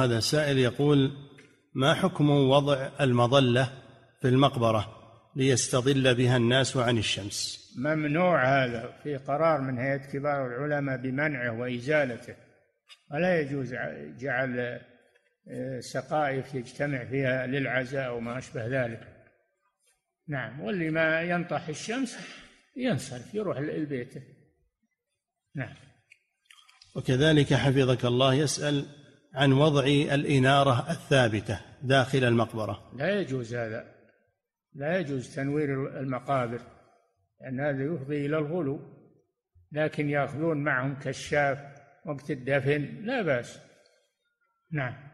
هذا سائل يقول ما حكم وضع المظله في المقبره ليستظل بها الناس عن الشمس ممنوع هذا في قرار من هيئه كبار العلماء بمنعه وازالته ولا يجوز جعل آه، سقائف يجتمع فيها للعزاء وما اشبه ذلك نعم واللي ما ينطح الشمس ينصرف يروح لبيته نعم وكذلك حفظك الله يسأل عن وضع الإنارة الثابتة داخل المقبرة لا يجوز هذا لا يجوز تنوير المقابر لأن هذا يفضي إلى الغلو لكن يأخذون معهم كشاف وقت الدفن لا بأس نعم